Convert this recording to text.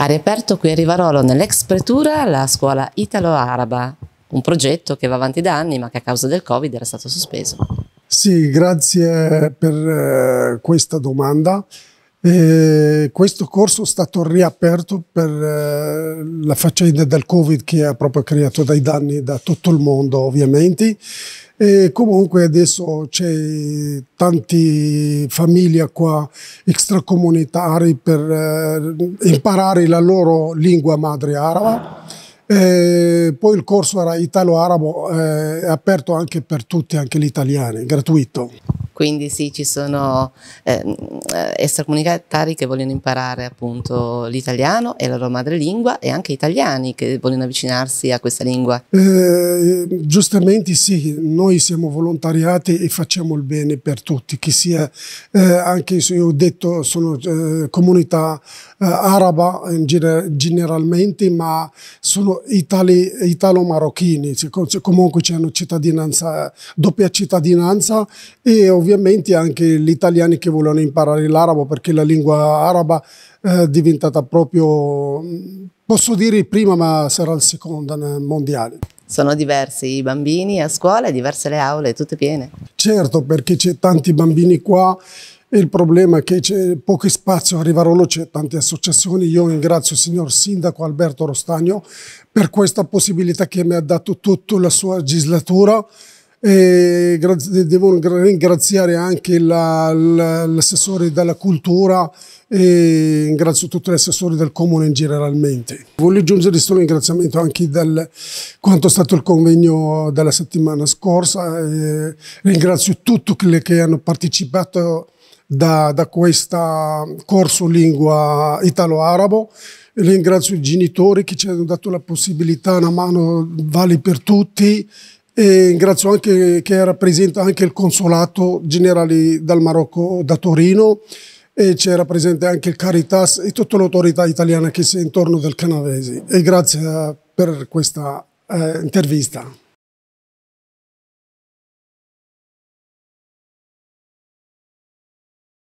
Ha riaperto qui a Rivarolo nell'ex pretura la scuola italo-araba, un progetto che va avanti da anni ma che a causa del Covid era stato sospeso. Sì, grazie per eh, questa domanda. E questo corso è stato riaperto per eh, la faccenda del Covid che ha proprio creato dei danni da tutto il mondo ovviamente. E comunque adesso c'è tante famiglie qua extracomunitari per eh, imparare la loro lingua madre araba. E poi il corso era italo-arabo, eh, è aperto anche per tutti, anche gli italiani, gratuito. Quindi sì, ci sono ehm, eh, extracomunitari che vogliono imparare appunto l'italiano e la loro madrelingua e anche italiani che vogliono avvicinarsi a questa lingua. Eh, giustamente sì, noi siamo volontariati e facciamo il bene per tutti, che sia eh, anche, io ho detto, sono eh, comunità eh, araba gener generalmente, ma sono italo-marocchini, cioè, comunque hanno cittadinanza, doppia cittadinanza e ovviamente ovviamente anche gli italiani che volevano imparare l'arabo perché la lingua araba eh, è diventata proprio, posso dire prima ma sarà il secondo mondiale. Sono diversi i bambini a scuola diverse le aule, tutte piene. Certo, perché c'è tanti bambini qua il problema è che c'è poco spazio a Rivarolo, c'è tante associazioni. Io ringrazio il signor Sindaco Alberto Rostagno per questa possibilità che mi ha dato tutta la sua legislatura. E devo ringraziare anche l'assessore della cultura e ringrazio tutti gli assessori del comune in generalmente. Voglio aggiungere solo un ringraziamento anche del quanto è stato il convegno della settimana scorsa. E ringrazio tutti quelli che hanno partecipato da, da questo corso lingua italo-arabo. Ringrazio i genitori che ci hanno dato la possibilità, una mano vale per tutti e ringrazio anche che rappresenta anche il Consolato Generale dal Marocco da Torino e c'era presente anche il Caritas e tutta l'autorità italiana che si è intorno del canavese e grazie eh, per questa eh, intervista.